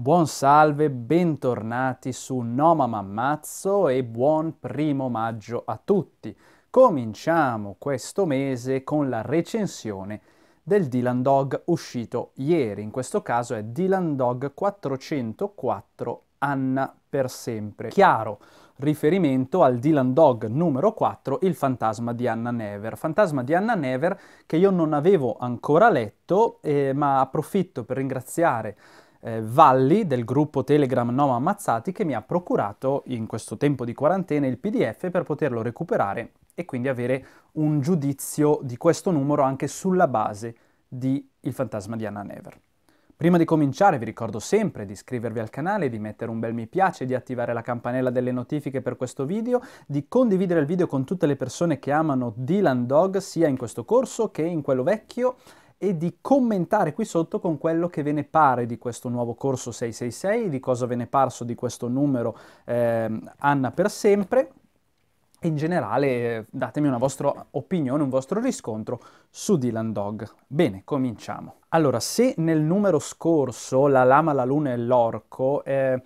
Buon salve, bentornati su Noma Ammazzo e buon primo maggio a tutti. Cominciamo questo mese con la recensione del Dylan Dog uscito ieri, in questo caso è Dylan Dog 404 Anna per sempre. Chiaro riferimento al Dylan Dog numero 4, Il fantasma di Anna Never. Fantasma di Anna Never che io non avevo ancora letto, eh, ma approfitto per ringraziare eh, Valli del gruppo Telegram Noma Ammazzati che mi ha procurato in questo tempo di quarantena il PDF per poterlo recuperare e quindi avere un giudizio di questo numero anche sulla base di Il fantasma di Anna Never. Prima di cominciare vi ricordo sempre di iscrivervi al canale, di mettere un bel mi piace, di attivare la campanella delle notifiche per questo video, di condividere il video con tutte le persone che amano Dylan Dog sia in questo corso che in quello vecchio e di commentare qui sotto con quello che ve ne pare di questo nuovo corso 666, di cosa ve ne è parso di questo numero eh, Anna per sempre. E in generale datemi una vostra opinione, un vostro riscontro su Dylan Dog. Bene, cominciamo. Allora, se nel numero scorso la lama, la luna e l'orco, eh,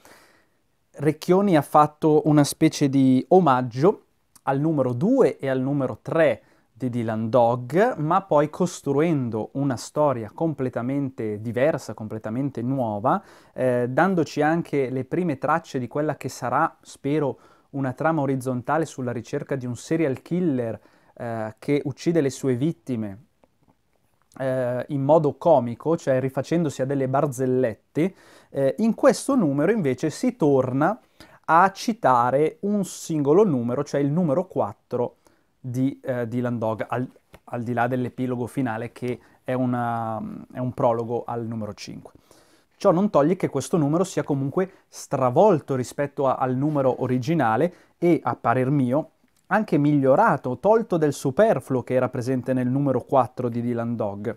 Recchioni ha fatto una specie di omaggio al numero 2 e al numero 3 di Dylan Dog, ma poi costruendo una storia completamente diversa, completamente nuova, eh, dandoci anche le prime tracce di quella che sarà, spero, una trama orizzontale sulla ricerca di un serial killer eh, che uccide le sue vittime eh, in modo comico, cioè rifacendosi a delle barzellette. Eh, in questo numero invece si torna a citare un singolo numero, cioè il numero 4 di, eh, di Landog, al, al, di là dell'epilogo finale che è, una, è un prologo al numero 5. Ciò non toglie che questo numero sia comunque stravolto rispetto a, al numero originale e, a parer mio, anche migliorato, tolto del superfluo che era presente nel numero 4 di Dylan Dog.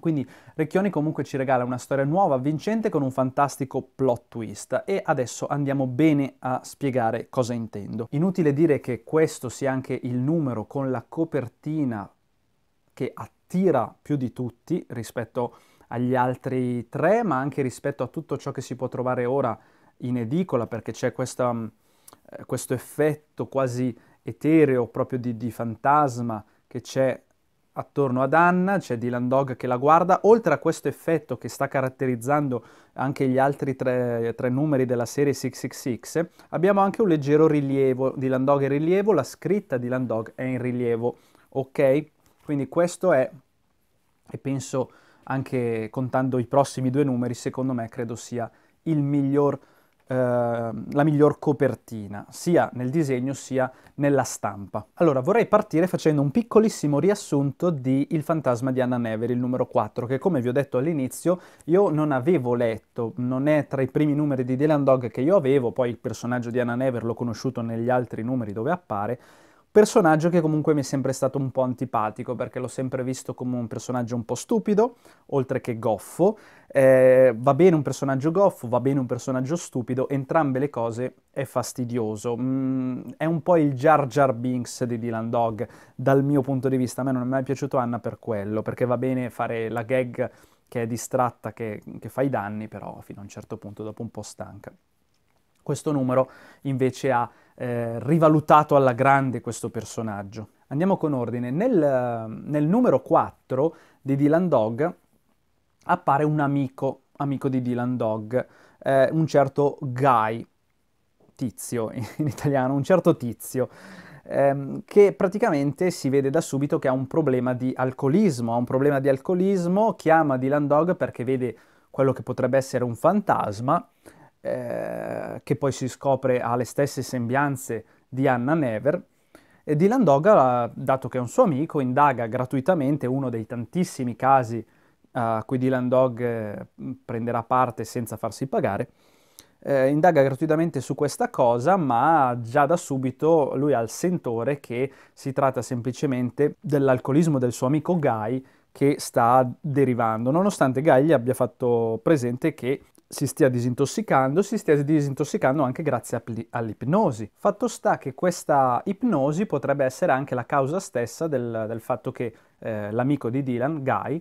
Quindi Recchioni comunque ci regala una storia nuova, vincente, con un fantastico plot twist e adesso andiamo bene a spiegare cosa intendo. Inutile dire che questo sia anche il numero con la copertina che attira più di tutti rispetto agli altri tre, ma anche rispetto a tutto ciò che si può trovare ora in edicola, perché c'è questa, mm, eh, questo effetto quasi etereo proprio di, di fantasma che c'è attorno ad Anna, c'è Dylan Dog che la guarda, oltre a questo effetto che sta caratterizzando anche gli altri tre, tre numeri della serie 666, abbiamo anche un leggero rilievo, Dylan Dog è in rilievo, la scritta di Dylan Dog è in rilievo, ok? Quindi questo è, e penso anche contando i prossimi due numeri, secondo me credo sia il miglior Ehm, la miglior copertina, sia nel disegno sia nella stampa. Allora, vorrei partire facendo un piccolissimo riassunto di Il fantasma di Anna Never, il numero 4, che come vi ho detto all'inizio io non avevo letto, non è tra i primi numeri di Dylan Dog che io avevo, poi il personaggio di Anna Never l'ho conosciuto negli altri numeri dove appare, Personaggio che comunque mi è sempre stato un po' antipatico perché l'ho sempre visto come un personaggio un po' stupido, oltre che goffo. Eh, va bene un personaggio goffo, va bene un personaggio stupido, entrambe le cose è fastidioso. Mm, è un po' il Jar Jar Binks di Dylan Dog dal mio punto di vista. A me non è mai piaciuto Anna per quello, perché va bene fare la gag che è distratta, che, che fa i danni, però fino a un certo punto, dopo un po' stanca. Questo numero invece ha eh, rivalutato alla grande questo personaggio. Andiamo con ordine. Nel, nel numero 4 di Dylan Dog appare un amico, amico di Dylan Dog, eh, un certo Guy, tizio in italiano, un certo tizio ehm, che praticamente si vede da subito che ha un problema di alcolismo, ha un problema di alcolismo, chiama Dylan Dog perché vede quello che potrebbe essere un fantasma eh, che poi si scopre ha le stesse sembianze di Anna Never, e Dylan Doga, dato che è un suo amico, indaga gratuitamente uno dei tantissimi casi a cui Dylan Dog eh, prenderà parte senza farsi pagare, eh, indaga gratuitamente su questa cosa, ma già da subito lui ha il sentore che si tratta semplicemente dell'alcolismo del suo amico Guy che sta derivando, nonostante Guy gli abbia fatto presente che si stia disintossicando, si stia disintossicando anche grazie all'ipnosi. Fatto sta che questa ipnosi potrebbe essere anche la causa stessa del, del fatto che eh, l'amico di Dylan, Guy,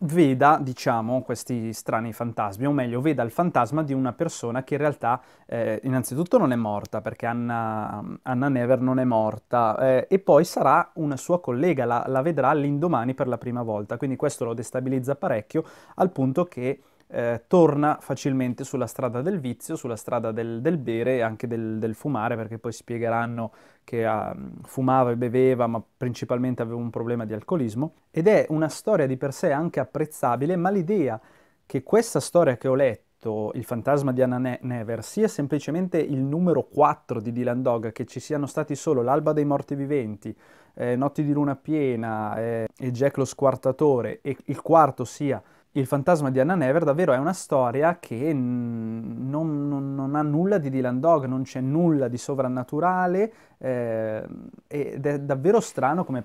veda, diciamo, questi strani fantasmi, o meglio, veda il fantasma di una persona che in realtà eh, innanzitutto non è morta, perché Anna, Anna Never non è morta, eh, e poi sarà una sua collega, la, la vedrà l'indomani per la prima volta, quindi questo lo destabilizza parecchio, al punto che eh, torna facilmente sulla strada del vizio, sulla strada del, del bere e anche del, del, fumare, perché poi spiegheranno che ah, fumava e beveva, ma principalmente aveva un problema di alcolismo. Ed è una storia di per sé anche apprezzabile, ma l'idea che questa storia che ho letto, il fantasma di Anna ne- Never, sia semplicemente il numero 4 di Dylan Dog, che ci siano stati solo L'alba dei morti viventi, eh, Notti di luna piena eh, e Jack lo squartatore, e il quarto sia il fantasma di Anna Never davvero è una storia che non, non, non ha nulla di Dylan Dog, non c'è nulla di sovrannaturale eh, ed è davvero strano come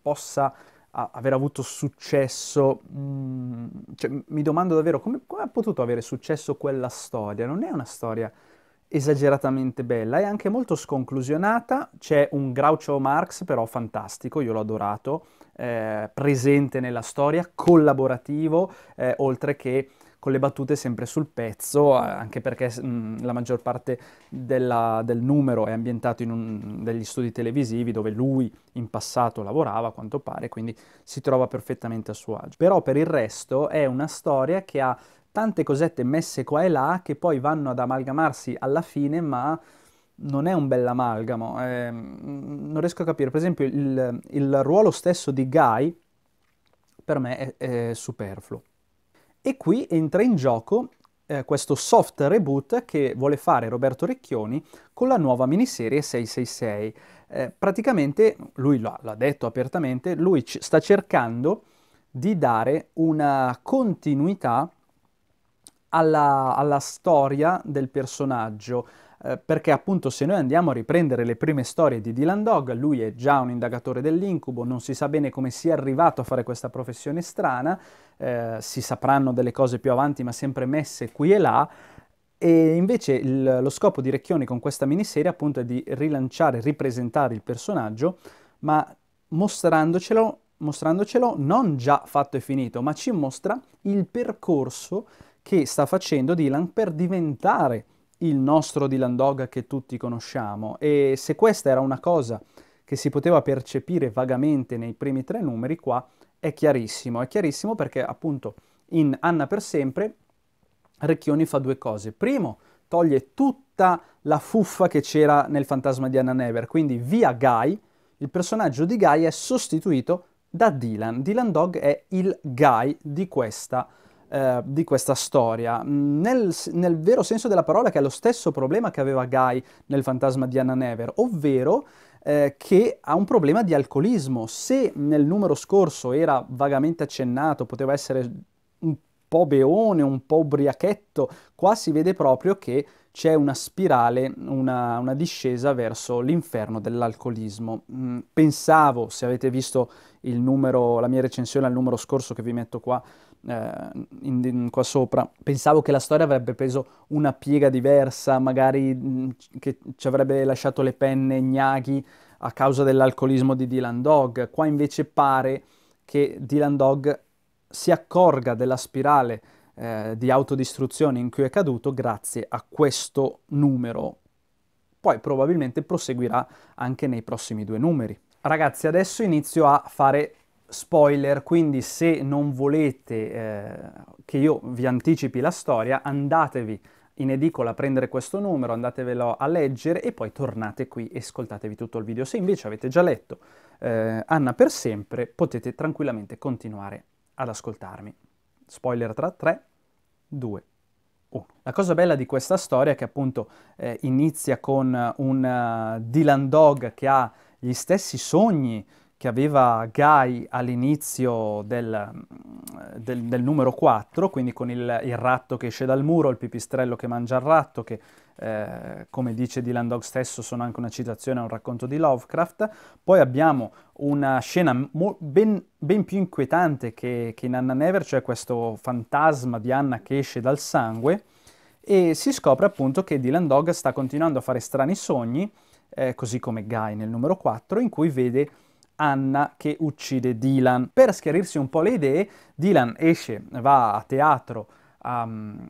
possa aver avuto successo, mh, mm, cioè, mi domando davvero come, come ha potuto avere successo quella storia, non è una storia esageratamente bella, è anche molto sconclusionata, c'è un Groucho Marx però fantastico, io l'ho adorato, eh, presente nella storia, collaborativo, eh, oltre che con le battute sempre sul pezzo, eh, anche perché mh, mm, la maggior parte della, del numero è ambientato in un, degli studi televisivi dove lui in passato lavorava, a quanto pare, quindi si trova perfettamente a suo agio. Però per il resto è una storia che ha tante cosette messe qua e là che poi vanno ad amalgamarsi alla fine, ma non è un bell'amalgamo, eh, non riesco a capire. Per esempio il, il ruolo stesso di Guy per me è, è superfluo. E qui entra in gioco eh, questo soft reboot che vuole fare Roberto Recchioni con la nuova miniserie 666. Eh, praticamente, lui l'ha detto apertamente, lui c- sta cercando di dare una continuità alla, alla storia del personaggio, eh, perché appunto se noi andiamo a riprendere le prime storie di Dylan Dog, lui è già un indagatore dell'incubo, non si sa bene come sia arrivato a fare questa professione strana, eh, si sapranno delle cose più avanti ma sempre messe qui e là, e invece il, lo scopo di Recchioni con questa miniserie appunto è di rilanciare, ripresentare il personaggio, ma mostrandocelo, mostrandocelo non già fatto e finito, ma ci mostra il percorso che sta facendo Dylan per diventare il nostro Dylan Dog che tutti conosciamo e se questa era una cosa che si poteva percepire vagamente nei primi tre numeri qua è chiarissimo, è chiarissimo perché appunto in Anna per sempre Recchioni fa due cose. Primo, toglie tutta la fuffa che c'era nel fantasma di Anna Never, quindi via Guy, il personaggio di Guy è sostituito da Dylan. Dylan Dog è il Guy di questa eh, di questa storia, mm, nel, nel, vero senso della parola che è lo stesso problema che aveva Guy nel fantasma di Anna Never, ovvero eh, che ha un problema di alcolismo. Se nel numero scorso era vagamente accennato, poteva essere un po' beone, un po' ubriachetto, qua si vede proprio che c'è una spirale, una, una discesa verso l'inferno dell'alcolismo. Mm, pensavo, se avete visto numero, la mia recensione al numero scorso che vi metto qua eh, in, in, qua sopra. Pensavo che la storia avrebbe preso una piega diversa, magari mh, mm, che ci avrebbe lasciato le penne gnaghi a causa dell'alcolismo di Dylan Dog. Qua invece pare che Dylan Dog si accorga della spirale eh, di autodistruzione in cui è caduto grazie a questo numero. Poi probabilmente proseguirà anche nei prossimi due numeri. Ragazzi, adesso inizio a fare spoiler, quindi se non volete eh, che io vi anticipi la storia, andatevi in edicola a prendere questo numero, andatevelo a leggere e poi tornate qui e ascoltatevi tutto il video. Se invece avete già letto eh, Anna per sempre, potete tranquillamente continuare ad ascoltarmi. Spoiler tra 3, 2, 1. La cosa bella di questa storia è che appunto eh, inizia con un uh, Dylan Dog che ha gli stessi sogni che aveva Guy all'inizio del, mm, del, del, numero 4, quindi con il, il, ratto che esce dal muro, il pipistrello che mangia il ratto, che eh, come dice Dylan Dog stesso sono anche una citazione a un racconto di Lovecraft. Poi abbiamo una scena ben, ben, più inquietante che, che in Anna Never, cioè questo fantasma di Anna che esce dal sangue, e si scopre appunto che Dylan Dog sta continuando a fare strani sogni, eh, così come Guy nel numero 4, in cui vede Anna che uccide Dylan. Per schiarirsi un po' le idee, Dylan esce, va a teatro a, ehm,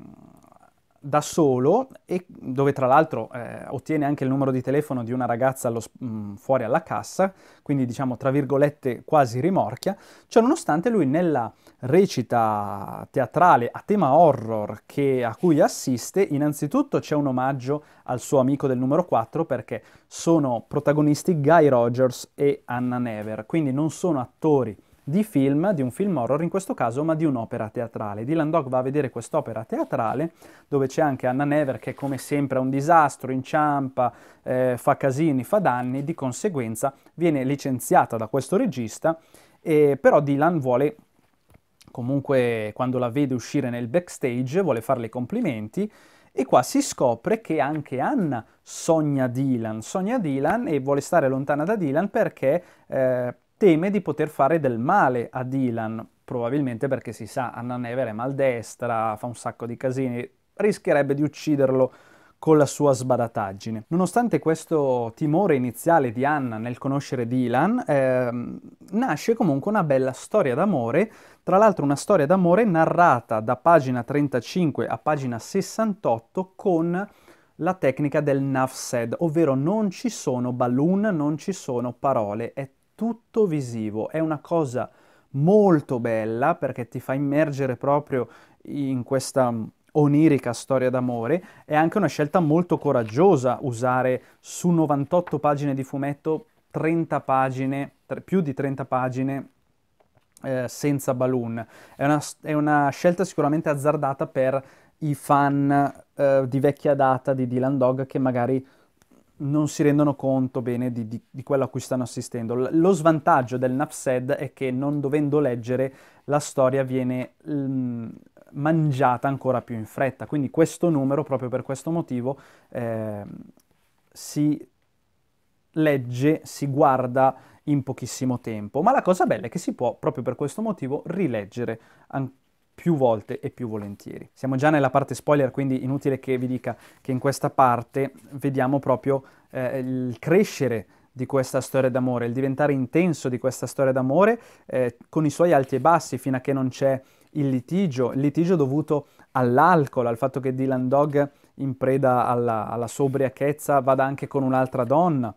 da solo e dove tra l'altro eh, ottiene anche il numero di telefono di una ragazza allo, mh, mm, fuori alla cassa, quindi diciamo tra virgolette quasi rimorchia, ciononostante lui nella recita teatrale a tema horror che, a cui assiste, innanzitutto c'è un omaggio al suo amico del numero 4 perché sono protagonisti Guy Rogers e Anna Never, quindi non sono attori di film, di un film horror in questo caso, ma di un'opera teatrale. Dylan Dog va a vedere quest'opera teatrale dove c'è anche Anna Never che come sempre è un disastro, inciampa, eh, fa casini, fa danni, di conseguenza viene licenziata da questo regista, eh, però Dylan vuole comunque quando la vede uscire nel backstage vuole farle i complimenti e qua si scopre che anche Anna sogna Dylan, sogna Dylan e vuole stare lontana da Dylan perché eh, teme di poter fare del male a Dylan, probabilmente perché si sa, Anna Never è maldestra, fa un sacco di casini, rischierebbe di ucciderlo con la sua sbadataggine. Nonostante questo timore iniziale di Anna nel conoscere Dylan, ehm, nasce comunque una bella storia d'amore, tra l'altro una storia d'amore narrata da pagina 35 a pagina 68 con la tecnica del nafsed, ovvero non ci sono balloon, non ci sono parole, è tutto visivo, è una cosa molto bella perché ti fa immergere proprio in questa mm, onirica storia d'amore, è anche una scelta molto coraggiosa usare su 98 pagine di fumetto 30 pagine, più di 30 pagine eh, senza balloon. È una, è una, scelta sicuramente azzardata per i fan eh, di vecchia data di Dylan Dog che magari non si rendono conto bene di, di, di, quello a cui stanno assistendo. lo svantaggio del NAPSED è che non dovendo leggere la storia viene mh, mm, mangiata ancora più in fretta, quindi questo numero proprio per questo motivo eh, si legge, si guarda in pochissimo tempo, ma la cosa bella è che si può proprio per questo motivo rileggere ancora più volte e più volentieri. Siamo già nella parte spoiler, quindi inutile che vi dica che in questa parte vediamo proprio eh, il crescere di questa storia d'amore, il diventare intenso di questa storia d'amore eh, con i suoi alti e bassi fino a che non c'è il litigio, il litigio dovuto all'alcol, al fatto che Dylan Dog in preda alla, alla sobriachezza vada anche con un'altra donna,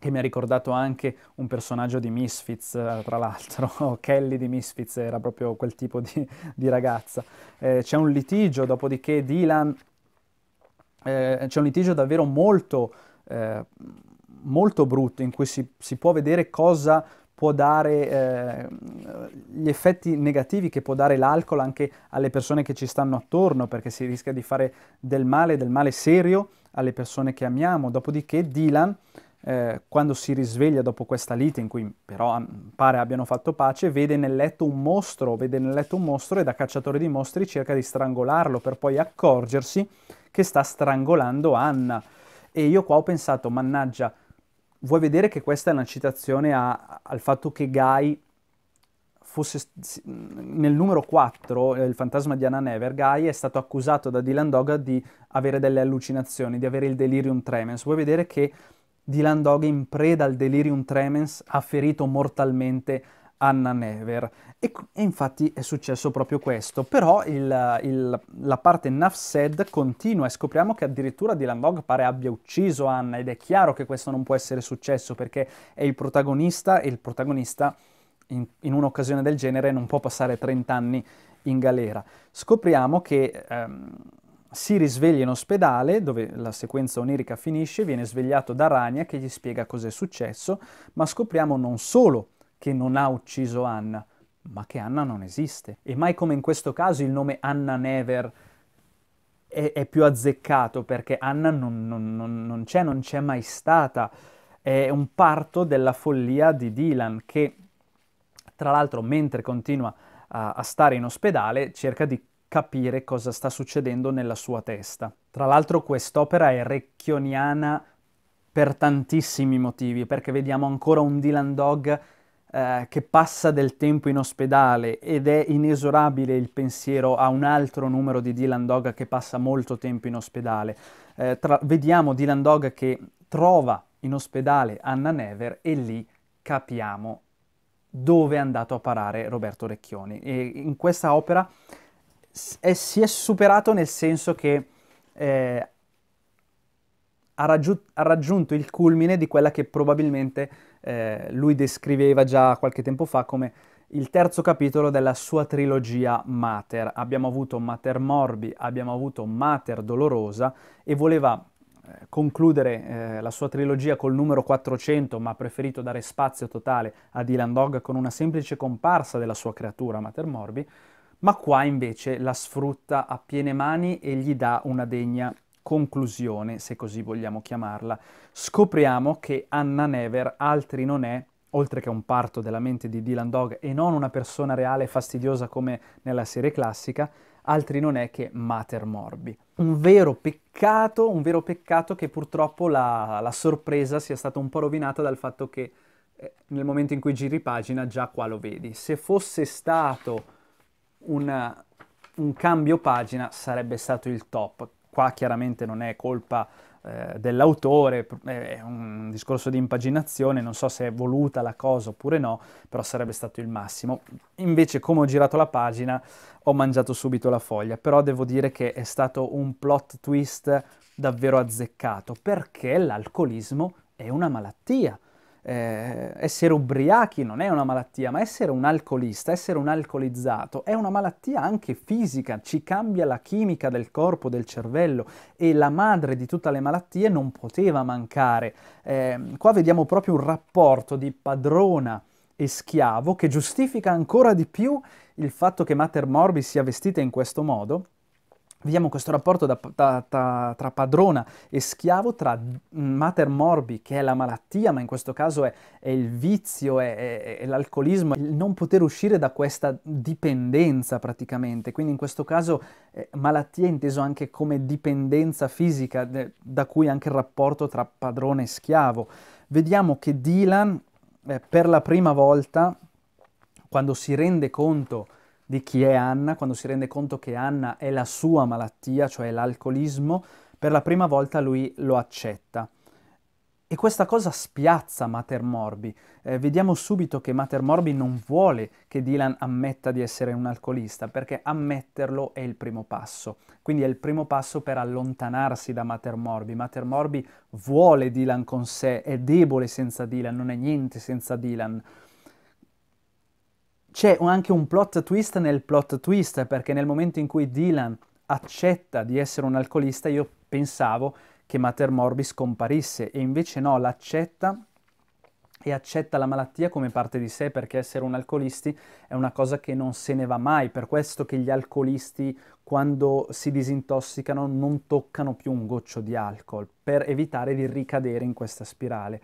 che mi ha ricordato anche un personaggio di Misfits, eh, tra l'altro, Kelly di Misfits era proprio quel tipo di, di ragazza. Eh, c'è un litigio, dopodiché Dylan, eh, c'è un litigio davvero molto, eh, molto brutto in cui si, si, può vedere cosa può dare, eh, gli effetti negativi che può dare l'alcol anche alle persone che ci stanno attorno, perché si rischia di fare del male, del male serio alle persone che amiamo. Dopodiché Dylan eh, quando si risveglia dopo questa lite in cui però mm, pare abbiano fatto pace, vede nel letto un mostro, vede nel letto un mostro e da cacciatore di mostri cerca di strangolarlo per poi accorgersi che sta strangolando Anna. E io qua ho pensato, mannaggia, vuoi vedere che questa è una citazione a, al fatto che Guy fosse nel numero 4, eh, il fantasma di Anna Never, Guy è stato accusato da Dylan Doga di avere delle allucinazioni, di avere il delirium tremens. Vuoi vedere che Dylan Dog in preda al delirium tremens ha ferito mortalmente Anna Never. E, e, infatti è successo proprio questo. Però il, il, la parte Nuff Said continua e scopriamo che addirittura Dylan Dog pare abbia ucciso Anna ed è chiaro che questo non può essere successo perché è il protagonista e il protagonista in, in un'occasione del genere non può passare 30 anni in galera. Scopriamo che... Ehm, si risveglia in ospedale, dove la sequenza onirica finisce, viene svegliato da Rania che gli spiega cos'è successo, ma scopriamo non solo che non ha ucciso Anna, ma che Anna non esiste. E mai come in questo caso il nome Anna Never è, è più azzeccato, perché Anna non, non, non, non c'è, non c'è mai stata. È un parto della follia di Dylan che, tra l'altro, mentre continua a, a stare in ospedale, cerca di capire cosa sta succedendo nella sua testa. Tra l'altro quest'opera è recchioniana per tantissimi motivi, perché vediamo ancora un Dylan Dog eh, che passa del tempo in ospedale ed è inesorabile il pensiero a un altro numero di Dylan Dog che passa molto tempo in ospedale. Eh, tra- vediamo Dylan Dog che trova in ospedale Anna Never e lì capiamo dove è andato a parare Roberto Recchioni. E in questa opera è, si è superato nel senso che eh, ha, raggiu- ha, raggiunto il culmine di quella che probabilmente eh, lui descriveva già qualche tempo fa come il terzo capitolo della sua trilogia Mater. Abbiamo avuto Mater Morbi, abbiamo avuto Mater Dolorosa e voleva eh, concludere eh, la sua trilogia col numero 400, ma ha preferito dare spazio totale a Dylan Dog con una semplice comparsa della sua creatura Mater Morbi, ma qua invece la sfrutta a piene mani e gli dà una degna conclusione, se così vogliamo chiamarla. Scopriamo che Anna Never altri non è, oltre che un parto della mente di Dylan Dog e non una persona reale fastidiosa come nella serie classica, altri non è che Mater Morbi. Un vero peccato, un vero peccato che purtroppo la, la sorpresa sia stata un po' rovinata dal fatto che eh, nel momento in cui giri pagina già qua lo vedi. Se fosse stato una, un cambio pagina sarebbe stato il top. Qua chiaramente non è colpa eh, dell'autore, è un discorso di impaginazione, non so se è voluta la cosa oppure no, però sarebbe stato il massimo. Invece come ho girato la pagina ho mangiato subito la foglia, però devo dire che è stato un plot twist davvero azzeccato, perché l'alcolismo è una malattia eh, essere ubriachi non è una malattia, ma essere un alcolista, essere un alcolizzato è una malattia anche fisica, ci cambia la chimica del corpo, del cervello e la madre di tutte le malattie non poteva mancare. Eh, qua vediamo proprio un rapporto di padrona e schiavo che giustifica ancora di più il fatto che Mater Morbi sia vestita in questo modo Vediamo questo rapporto da, da, da, tra padrona e schiavo, tra mater morbi, che è la malattia, ma in questo caso è, è il vizio, è, è, è l'alcolismo, il non poter uscire da questa dipendenza praticamente. Quindi in questo caso eh, malattia è inteso anche come dipendenza fisica, de, da cui anche il rapporto tra padrone e schiavo. Vediamo che Dylan eh, per la prima volta, quando si rende conto di chi è Anna, quando si rende conto che Anna è la sua malattia, cioè l'alcolismo, per la prima volta lui lo accetta. E questa cosa spiazza Mater Morbi. Eh, vediamo subito che Mater Morbi non vuole che Dylan ammetta di essere un alcolista, perché ammetterlo è il primo passo. Quindi è il primo passo per allontanarsi da Mater Morbi. Mater Morbi vuole Dylan con sé, è debole senza Dylan, non è niente senza Dylan. C'è anche un plot twist nel plot twist, perché nel momento in cui Dylan accetta di essere un alcolista, io pensavo che Mater Morbi scomparisse, e invece no, l'accetta e accetta la malattia come parte di sé perché essere un alcolisti è una cosa che non se ne va mai, per questo che gli alcolisti quando si disintossicano non toccano più un goccio di alcol per evitare di ricadere in questa spirale.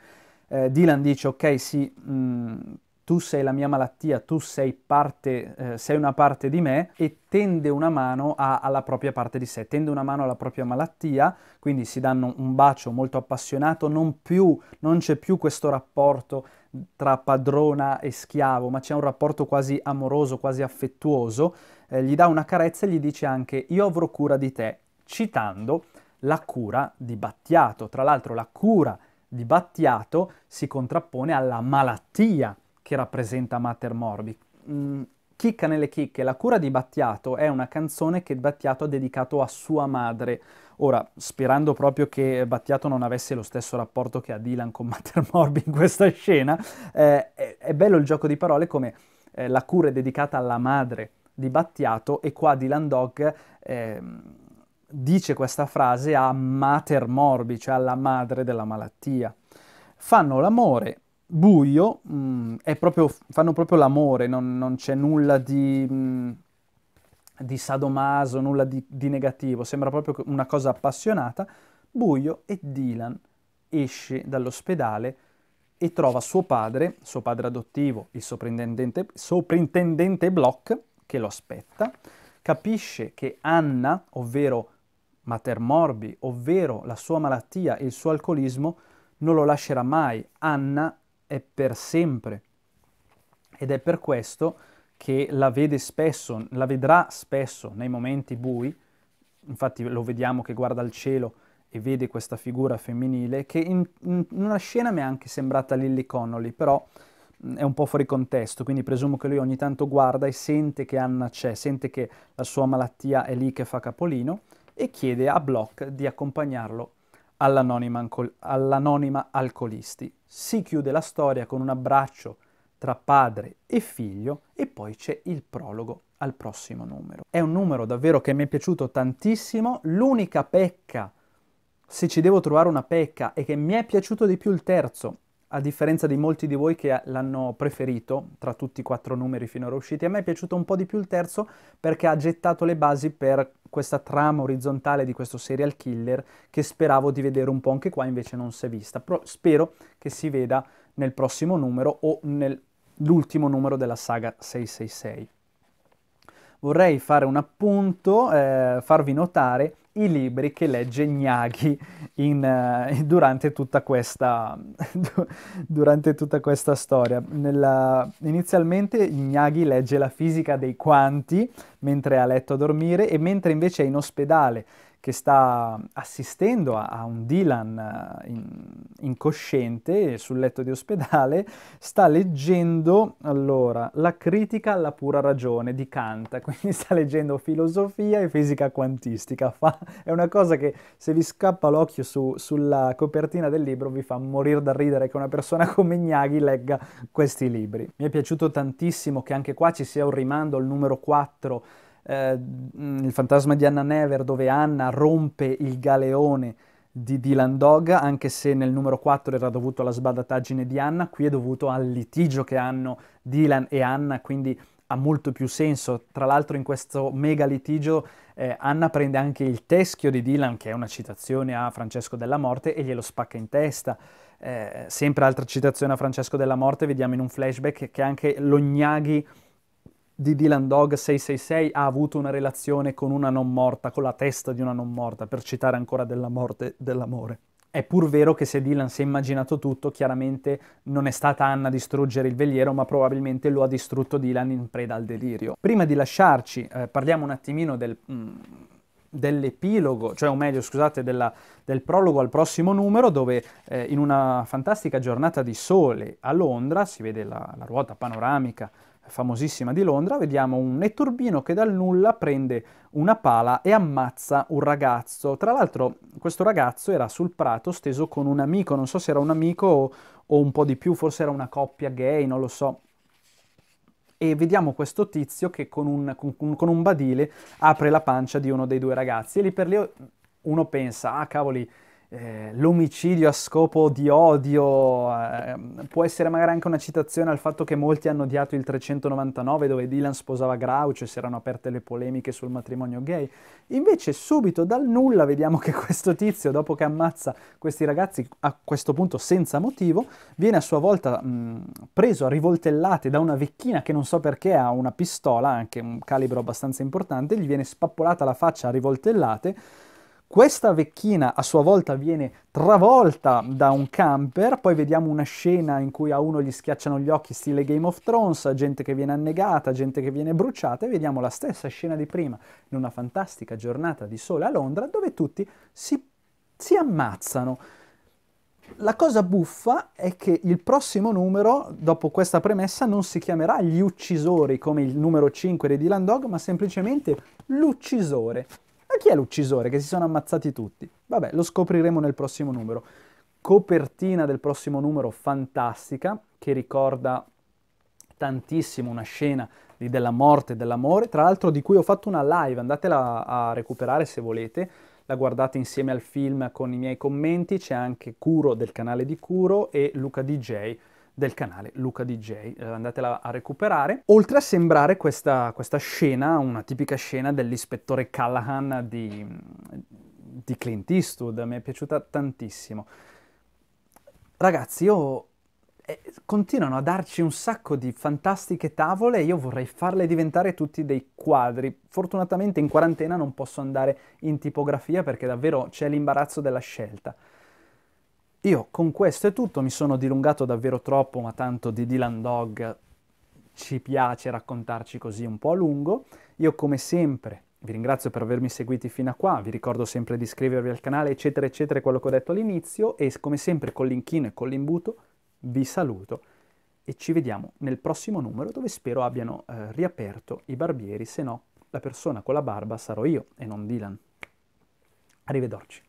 Eh, Dylan dice ok sì, mh, mm, tu sei la mia malattia, tu sei, parte, eh, sei una parte di me e tende una mano a, alla propria parte di sé, tende una mano alla propria malattia, quindi si danno un bacio molto appassionato, non, più, non c'è più questo rapporto tra padrona e schiavo, ma c'è un rapporto quasi amoroso, quasi affettuoso, eh, gli dà una carezza e gli dice anche io avrò cura di te, citando la cura di Battiato, tra l'altro la cura di Battiato si contrappone alla malattia che rappresenta Mater Morbi. Mm, Chicca nelle chicche, la cura di Battiato è una canzone che Battiato ha dedicato a sua madre. Ora, sperando proprio che Battiato non avesse lo stesso rapporto che ha Dylan con Mater Morbi in questa scena, eh, è, è, bello il gioco di parole come eh, la cura è dedicata alla madre di Battiato e qua Dylan Dog eh, dice questa frase a Mater Morbi, cioè alla madre della malattia. Fanno l'amore buio, mh, mm, proprio, fanno proprio l'amore, non, non c'è nulla di, mh, mm, di, sadomaso, nulla di, di negativo, sembra proprio una cosa appassionata. Buio e Dylan esce dall'ospedale e trova suo padre, suo padre adottivo, il soprintendente, soprintendente Block, che lo aspetta, capisce che Anna, ovvero Mater Morbi, ovvero la sua malattia e il suo alcolismo, non lo lascerà mai. Anna è per sempre ed è per questo che la vede spesso, la vedrà spesso nei momenti bui, infatti lo vediamo che guarda al cielo e vede questa figura femminile che in, in una scena mi è anche sembrata Lily Connolly, però è un po' fuori contesto, quindi presumo che lui ogni tanto guarda e sente che Anna c'è, sente che la sua malattia è lì che fa capolino e chiede a Block di accompagnarlo all'anonima, all'anonima alcolisti. Si chiude la storia con un abbraccio tra padre e figlio e poi c'è il prologo al prossimo numero. È un numero davvero che mi è piaciuto tantissimo, l'unica pecca, se ci devo trovare una pecca, è che mi è piaciuto di più il terzo, a differenza di molti di voi che l'hanno preferito tra tutti i quattro numeri finora usciti, a me è piaciuto un po' di più il terzo perché ha gettato le basi per questa trama orizzontale di questo serial killer che speravo di vedere un po' anche qua, invece non si è vista. Però spero che si veda nel prossimo numero o nell'ultimo numero della saga 666. Vorrei fare un appunto, eh, farvi notare i libri che legge Gnaghi in, eh, durante, tutta questa, durante, tutta questa, storia. Nella, inizialmente Gnaghi legge la fisica dei quanti mentre ha letto a dormire e mentre invece è in ospedale che sta assistendo a, a un Dylan eh, in, incosciente sul letto di ospedale, sta leggendo allora, La critica alla pura ragione di Kant, quindi sta leggendo filosofia e fisica quantistica. Fa, è una cosa che se vi scappa l'occhio su, sulla copertina del libro vi fa morire da ridere che una persona come Ignaghi legga questi libri. Mi è piaciuto tantissimo che anche qua ci sia un rimando al numero 4 eh, il fantasma di Anna Never dove Anna rompe il galeone di Dylan Dog, anche se nel numero 4 era dovuto alla sbadataggine di Anna, qui è dovuto al litigio che hanno Dylan e Anna, quindi ha molto più senso. Tra l'altro in questo mega litigio eh, Anna prende anche il teschio di Dylan, che è una citazione a Francesco della Morte, e glielo spacca in testa. Eh, sempre altra citazione a Francesco della Morte, vediamo in un flashback che anche Lognaghi di Dylan Dog 666 ha avuto una relazione con una non morta, con la testa di una non morta, per citare ancora della morte dell'amore. È pur vero che se Dylan si è immaginato tutto, chiaramente non è stata Anna a distruggere il veliero, ma probabilmente lo ha distrutto Dylan in preda al delirio. Prima di lasciarci, eh, parliamo un attimino del, mm, dell'epilogo, cioè o meglio scusate, della, del prologo al prossimo numero dove eh, in una fantastica giornata di sole a Londra si vede la, la ruota panoramica famosissima di Londra, vediamo un netturbino che dal nulla prende una pala e ammazza un ragazzo. Tra l'altro questo ragazzo era sul prato steso con un amico, non so se era un amico o, o un po' di più, forse era una coppia gay, non lo so. E vediamo questo tizio che con un, con, con un badile apre la pancia di uno dei due ragazzi e lì per lì uno pensa, ah cavoli, eh, l'omicidio a scopo di odio, eh, può essere magari anche una citazione al fatto che molti hanno odiato il 399 dove Dylan sposava Grouch e si erano aperte le polemiche sul matrimonio gay. Invece subito dal nulla vediamo che questo tizio, dopo che ammazza questi ragazzi a questo punto senza motivo, viene a sua volta mh, mm, preso a rivoltellate da una vecchina che non so perché ha una pistola, anche un calibro abbastanza importante, gli viene spappolata la faccia a rivoltellate questa vecchina a sua volta viene travolta da un camper, poi vediamo una scena in cui a uno gli schiacciano gli occhi stile Game of Thrones, gente che viene annegata, gente che viene bruciata e vediamo la stessa scena di prima in una fantastica giornata di sole a Londra dove tutti si, si ammazzano. La cosa buffa è che il prossimo numero, dopo questa premessa, non si chiamerà Gli Uccisori come il numero 5 di Dylan Dog, ma semplicemente L'Uccisore chi è l'uccisore che si sono ammazzati tutti? Vabbè, lo scopriremo nel prossimo numero. Copertina del prossimo numero fantastica che ricorda tantissimo una scena di, della morte e dell'amore, tra l'altro di cui ho fatto una live, andatela a recuperare se volete, la guardate insieme al film con i miei commenti, c'è anche Curo del canale di Curo e Luca DJ del canale Luca DJ, eh, andatela a recuperare. Oltre a sembrare questa, questa scena, una tipica scena dell'ispettore Callahan di, di Clint Eastwood, mi è piaciuta tantissimo. Ragazzi, io eh, continuano a darci un sacco di fantastiche tavole e io vorrei farle diventare tutti dei quadri. Fortunatamente in quarantena non posso andare in tipografia perché davvero c'è l'imbarazzo della scelta. Io con questo è tutto, mi sono dilungato davvero troppo, ma tanto di Dylan Dog ci piace raccontarci così un po' a lungo. Io come sempre vi ringrazio per avermi seguiti fino a qua, vi ricordo sempre di iscrivervi al canale, eccetera, eccetera, quello che ho detto all'inizio e come sempre con l'inchino e con l'imbuto vi saluto e ci vediamo nel prossimo numero dove spero abbiano eh, riaperto i barbieri, se no la persona con la barba sarò io e non Dylan. Arrivederci.